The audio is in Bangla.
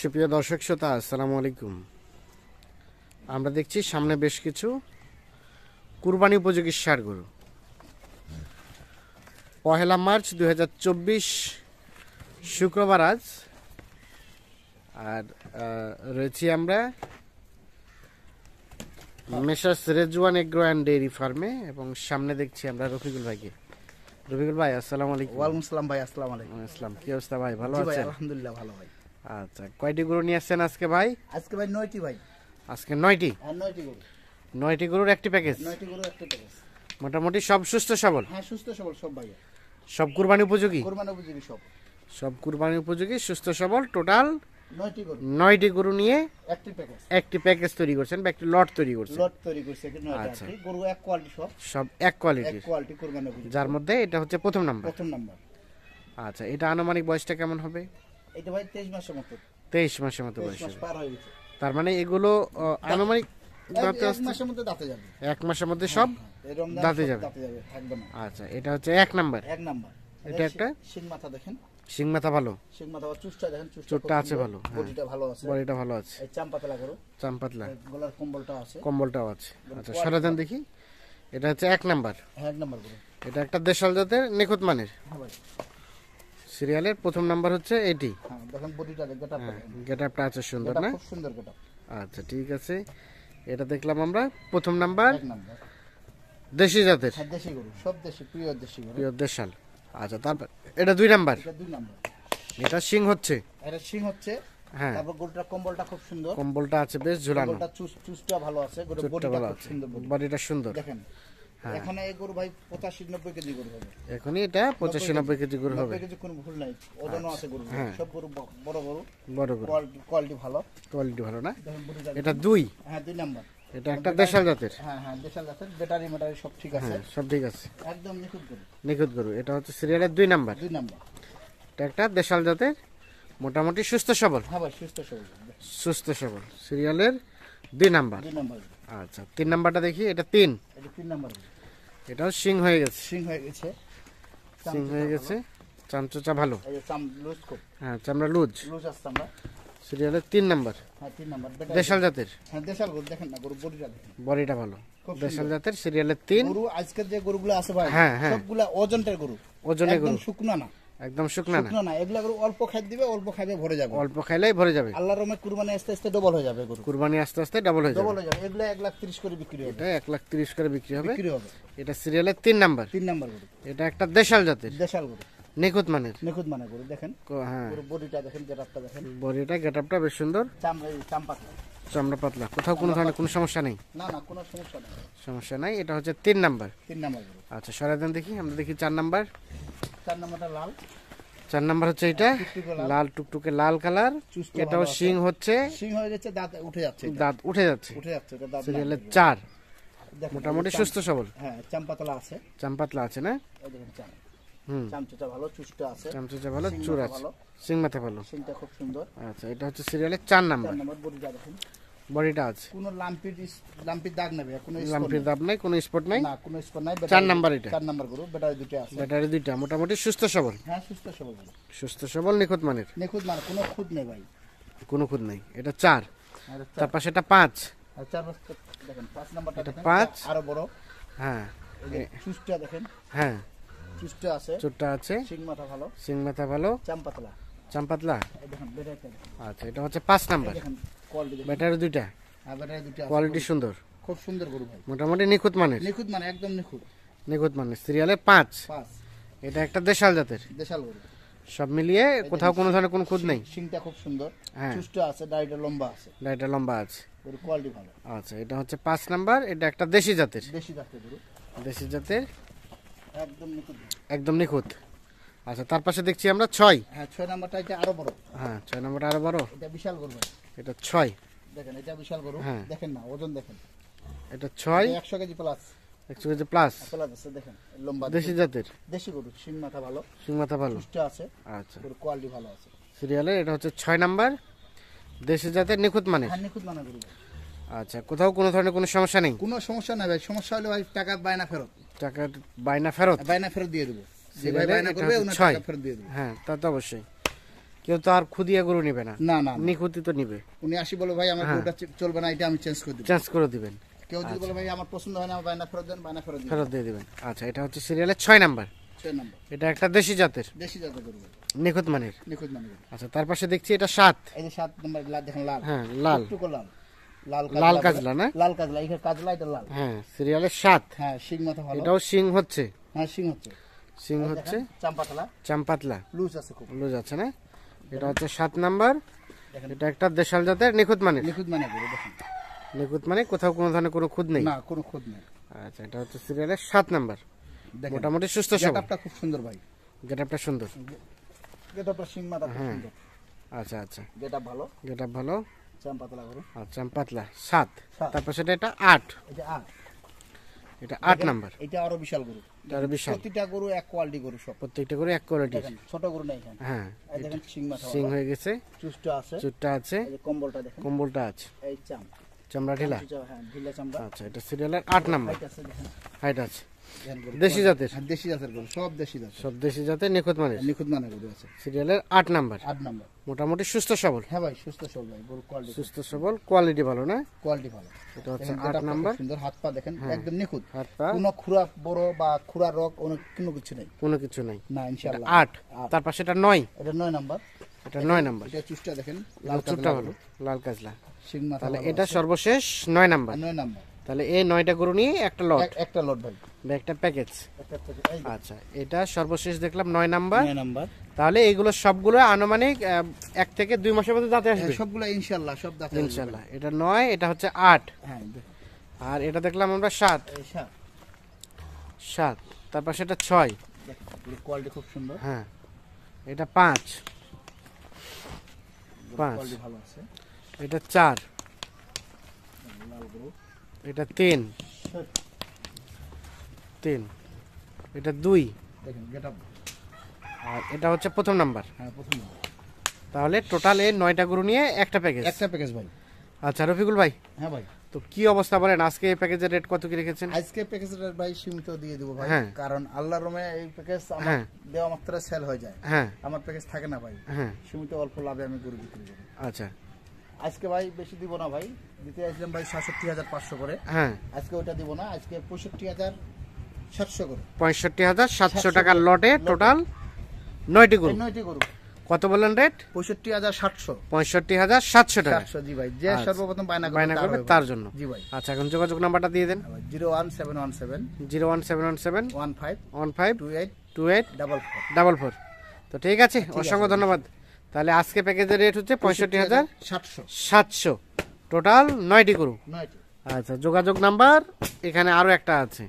সুপ্রিয় দর্শক শ্রোতা আসসালামু আলাইকুম আমরা দেখছি সামনে বেশ কিছু কুরবানি উপযোগী সার গরু পহেলা মার্চ দু শুক্রবার আজ আর রয়েছি আমরা messrs Rezwan agro and dairy ফার্মে এবং সামনে দেখছি আমরা রফিকুল ভাইকে রফিকুল ভাই আসসালামু আলাইকুম ওয়ালাইকুম আসসালাম ভাই আসসালামু আলাইকুম আসসালাম কি অবস্থা ভাই ভালো আছে আলহামদুলিল্লাহ ভালো ভাই আচ্ছা কয়টি গরু নিয়ে আসছেন আজকে ভাই আজকে ভাই নয়টি ভাই আজকে নয়টি হ্যাঁ, নয়টি গরু নয়টি গরুর একটি প্যাকেজ নয়টি গরুর একটি প্যাকেজ মোটামুটি সব সুস্থ সবল হ্যাঁ সুস্থ সবল সব ভাই সব কুরবানি উপযোগী কুরবানি উপযোগী সব সব কুরবানি উপযোগী সুস্থ সবল টোটাল নয়টি গরু নিয়ে একটি প্যাকেজ তৈরি করছেন বা একটি লট তৈরি করছেন লট তৈরি করছে আচ্ছা গরু এক কোয়ালিটি সব সব এক কোয়ালিটি এক কোয়ালিটি কুরবানি যার মধ্যে এটা হচ্ছে প্রথম নাম্বার প্রথম নাম্বার আচ্ছা এটা আনুমানিক বয়সটা কেমন হবে তেইশ মাসের মতো বয়স তার মানে এগুলো আনুমানিক এক মাসের মধ্যে হ্যাঁ, সব হ্যাঁ, দাঁতে যাবে আচ্ছা এটা হচ্ছে এক নাম্বার এক নাম্বার এটা একটা শিং মাথা দেখেন শিং মাথা ভালো শিং মাথা চুষ্টা দেখেন চুষ্টা আছে ভালো হ্যাঁ। বডিটা ভালো আছে বডিটা ভালো আছে করো গলার কম্বলটা আছে কম্বলটাও আছে আচ্ছা সরাজান দেখি এটা হচ্ছে এক নাম্বার এক নাম্বার এটা একটা দেশাল জাতের নিখুঁত মানের হ্যাঁ ভাই সিরিয়ালের প্রথম নাম্বার হচ্ছে এটি হ্যাঁ, হ্যাঁ, আছে সুন্দর না আচ্ছা ঠিক আছে এটা দেখলাম আমরা প্রথম নাম্বার দেশি জাতের হ্যাঁ, আচ্ছা তারপর এটা দুই নাম্বার এটা দুই সিং হচ্ছে হ্যাঁ কম্বলটা খুব সুন্দর কম্বলটা আছে বেশ ঝুলানো ভালো আছে সুন্দর সুন্দর দেখেন হ্যাঁ। এখন গরু ভাই পঁচাশি নব্বই কেজি গরু হবে এখনই এটা পঁচাশি নব্বই কেজি গরু হবে ভুল নাই কোয়ালিটি আচ্ছা, হ্যাঁ। ভালো কোয়ালিটি ভালো হ্যাঁ, একটা দেশাল জাতের হ্যাঁ হ্যাঁ দেশাল জাতের সব ঠিক আছে সব ঠিক আছে একদম নিখুঁত গরু নিখুঁত গরু এটা হচ্ছে সিরিয়ালের দুই নাম্বার দুই নাম্বার এটা একটা দেশাল জাতের মোটামুটি সুস্থ সবল হ্যাঁ সুস্থ সবল সুস্থ সবল সিরিয়ালের দুই নাম্বার দুই নাম্বার আচ্ছা তিন নাম্বারটা দেখি এটা তিন এটা তিন নাম্বার এটাও শিং হয়ে গেছে সিং হয়ে গেছে শিং হয়ে গেছে চামচোচা ভালো হ্যাঁ চামড়া লুজ লুজ আসছে আমরা সিরিয়ালের তিন নাম্বার হ্যাঁ, দেশাল জাতের হ্যাঁ, দেশাল গরু গরু দেখেন না বডিটা ভালো দেশাল জাতের সিরিয়ালের তিন গরু আজকের যে গরুগুলো আছে ভাই হ্যাঁ হ্যাঁ সবগুলা ওজনটার গরু ওজনের গরু শুকনো না একদম না অল্প দিবে অল্প ভরে যাবে অল্প ভরে যাবে কুরবানি আস্তে আস্তে ডবল হয়ে যাবে কুরবানি আস্তে আস্তে ডবল হয়ে ডবল হয়ে যাবে লাখ করে বিক্রি লাখ করে বিক্রি হবে এটা সিরিয়ালের নাম্বার নাম্বার এটা একটা দেশাল জাতের দেশাল নিখুঁত নিখুঁত দেখেন হ্যাঁ দেখেন বডিটা বেশ সুন্দর চামড়া চামপাতলা চামড়া পাতলা কোথাও কোনো ধরনের কোনো সমস্যা নেই না না কোনো সমস্যা সমস্যা নাই এটা হচ্ছে তিন নাম্বার নাম্বার আচ্ছা সরাই দেন দেখি আমরা দেখি চার নাম্বার চার নম্বরটা হচ্ছে এটা হ্যাঁ, লাল টুকটুকে লাল কালার এটাও শিং হচ্ছে দাঁত উঠে যাচ্ছে চার মোটামুটি সুস্থ সবল হ্যাঁ চাম্পাতলা আছে চাম্পাতলা আছে না হুম ভালো চুচটা আছে চামচুচা ভালো চুর আছে ভালো খুব সুন্দর আচ্ছা এটা হচ্ছে সিরিয়ালের চার নাম্বার বডিটা আছে কোনো লাম্পির লাম্পির দাগ নেবে কোনো লাম্পির দাগ নাই কোনো স্পট নাই না কোনো স্পট নাই চার নাম্বার এটা চার নাম্বার গরু ব্যাটারি দুটো আছে ব্যাটারি দুটো মোটামুটি সুস্থ সবল হ্যাঁ সুস্থ সবল সুস্থ সবল নিখুঁত মানের নিখুঁত মানে কোনো খুঁত নেই ভাই কোনো খুঁত নাই এটা চার হ্যাঁ, তার পাশে এটা পাঁচ হ্যাঁ, চার দেখেন পাঁচ নাম্বারটা পাঁচ আরো বড় হ্যাঁ সুস্থটা দেখেন হ্যাঁ সুস্থ আছে চুটটা আছে সিং মাথা ভালো সিং মাথা ভালো চাম পাতলা চাম্পাতলা আচ্ছা এটা হচ্ছে পাঁচ নাম্বার ব্যাটারি দুইটা কোয়ালিটি হ্যাঁ, সুন্দর খুব সুন্দর মোটামুটি নিখুঁত মানের নিখুঁত মানে একদম নিখুঁত নিখুঁত মানের সিরিয়ালে পাঁচ এটা একটা দেশাল জাতের দেশাল গরু সব মিলিয়ে কোথাও কোনো ধরনের কোনো খুদ নেই সিংটা খুব সুন্দর হ্যাঁ সুস্থ আছে দাড়িটা লম্বা আছে দাড়িটা লম্বা আছে কোয়ালিটি ভালো আচ্ছা এটা হচ্ছে পাঁচ নাম্বার এটা একটা দেশি জাতের দেশি জাতের দেশি জাতের একদম নিখুঁত একদম নিখুঁত আচ্ছা তার পাশে দেখছি আমরা ছয় হ্যাঁ ছয় নম্বরটা এটা আরো বড় হ্যাঁ ছয় নম্বরটা আরো বড় এটা বিশাল গরু এটা ছয় দেখেন এটা বিশাল গরু হ্যাঁ। দেখেন না ওজন দেখেন এটা ছয় একশো কেজি প্লাস একশো কেজি প্লাস হ্যাঁ, প্লাস আছে দেখেন লম্বা দেশি জাতের দেশি গরু শিং মাথা ভালো শিং মাথা ভালো সুস্থ আছে আচ্ছা গরু কোয়ালিটি ভালো আছে সিরিয়ালে এটা হচ্ছে ছয় নাম্বার দেশি জাতের নিখুঁত মানে নিখুঁত মানে গরু আচ্ছা কোথাও কোনো ধরনের কোনো সমস্যা নেই কোনো সমস্যা না ভাই সমস্যা হলে ভাই টাকা বায়না ফেরত টাকা বায়না ফেরত বায়না ফেরত দিয়ে দেবো যে হ্যাঁ, হ্যাঁ। আচ্ছা।, আচ্ছা, আচ্ছা তার পাশে দেখছি এটা সাত লাল হ্যাঁ, লাল লাল লাল কাজলা না লাল কাজলা এখানে কাজলা এটা লাল হ্যাঁ সিরিয়ালের 7 হ্যাঁ সিং মাথা ভালো এটাও সিং হচ্ছে হ্যাঁ সিং হচ্ছে সিং হচ্ছে চাম্পাতলা চাম্পাতলা লুজ আছে খুব লুজ আছে না এটা হচ্ছে সাত নাম্বার এটা একটা দেশাল জাতের নিখুঁত মানে নিখুঁত মানে দেখুন নিখুঁত মানে কোথাও কোনো ধরনের কোনো খুদ নেই না কোনো খুদ নেই আচ্ছা এটা হচ্ছে সিরিয়ালের সাত নাম্বার মোটামুটি সুস্থ সব গেটআপটা খুব সুন্দর ভাই গেটআপটা সুন্দর গেটআপটা সিং মাথা হ্যাঁ। সুন্দর আচ্ছা আচ্ছা গেটআপ ভালো গেটআপ ভালো চাম্পাতলা করো আচ্ছা চাম্পাতলা সাত তারপর সেটা এটা আট এটা আট এটা আট নাম্বার এটা আরো বিশাল গরু এটা আরো বিশাল প্রতিটা গরু এক কোয়ালিটি গরু সব প্রত্যেকটা গরু এক কোয়ালিটি ছোট গরু না এখানে হ্যাঁ সিং হয়ে গেছে চুষ্টা আছে চুষ্টা আছে কম্বলটা দেখেন কম্বলটা আছে এই চাম চামড়া ঢিলা হ্যাঁ, আচ্ছা এটা সিরিয়ালের আট হ্যাঁ, নাম্বার হাইট আছে দেশি জাতের হ্যাঁ, দেশি জাতের সব দেশি সব দেশি জাতের নিখুঁত নিখুঁত গরু আছে সিরিয়ালের আট নাম্বার আট নাম্বার মোটামুটি সুস্থ সবল হ্যাঁ ভাই সুস্থ সবল ভাই গরু কোয়ালিটি সুস্থ সবল কোয়ালিটি ভালো না কোয়ালিটি ভালো এটা হচ্ছে আট নাম্বার সুন্দর হাত পা দেখেন একদম নিখুঁত হাত পা কোনো খুরা বড় বা খুরা রক কোনো কিছু নাই কোনো কিছু নাই না ইনশাআল্লাহ আট তার পাশে এটা নয় এটা নয় নাম্বার এটা নয় নাম্বার এটা চুষ্টা দেখেন লাল চুষ্টা ভালো লাল কাজলা তাহলে এটা সর্বশেষ নয় নাম্বার নয় নাম্বার তাহলে এই নয়টা গরু নিয়ে একটা লট একটা লট ভাই একটা প্যাকেজ আচ্ছা এটা সর্বশেষ দেখলাম নয় নাম্বার নাম্বার তাহলে এগুলো সবগুলো আনুমানিক এক থেকে দুই মাসের মধ্যে দাঁতে আসবে হ্যাঁ, সবগুলো ইনশাল্লাহ সব দাঁতে ইনশাল্লাহ এটা নয় এটা হচ্ছে আট হ্যাঁ, আর এটা দেখলাম আমরা সাত সাত তারপর সেটা ছয় কোয়ালিটি খুব সুন্দর হ্যাঁ এটা পাঁচ পাঁচ ভালো আছে এটা চার এটা তিন তিন এটা দুই আর এটা হচ্ছে প্রথম নাম্বার হ্যাঁ প্রথম তাহলে টোটাল এই নয়টা গরু নিয়ে একটা প্যাকেজ একটা প্যাকেজ ভাই আচ্ছা রফিকুল ভাই হ্যাঁ ভাই তো কি অবস্থা বলেন আজকে এই প্যাকেজের রেট কত কি রেখেছেন আজকে প্যাকেজের রেট ভাই সীমিত দিয়ে দেবো ভাই হ্যাঁ। কারণ আল্লাহর রহমে এই প্যাকেজ আমার হ্যাঁ। দেওয়া মাত্রা সেল হয়ে যায় হ্যাঁ আমার প্যাকেজ থাকে না ভাই হ্যাঁ সীমিত অল্প লাভে আমি গরু বিক্রি করি আচ্ছা আজকে ভাই বেশি দিব না ভাই দিতে আসলাম ভাই সাতষট্টি হাজার পাঁচশো করে হ্যাঁ আজকে ওটা দিব না আজকে পঁয়ষট্টি হাজার সাতশো করে পঁয়ষট্টি হাজার সাতশো টাকার লটে টোটাল নয়টি গরু নয়টি গরু কত বললেন রেট পঁয়ষট্টি হাজার সাতশো পঁয়ষট্টি হাজার সাতশো টাকা জি ভাই যে আচ্ছা। সর্বপ্রথম বায়না করবে তার জন্য জি ভাই আচ্ছা এখন যোগাযোগ নাম্বারটা দিয়ে দেন zero one seven one seven zero one seven one seven one five one five two eight two eight double four double four তো ঠিক আছে অসংখ্য ধন্যবাদ তাহলে আজকে প্যাকেজের রেট হচ্ছে পঁয়ষট্টি হাজার সাতশো সাতশো টোটাল নয়টি করুক আচ্ছা যোগাযোগ নাম্বার এখানে আরও একটা আছে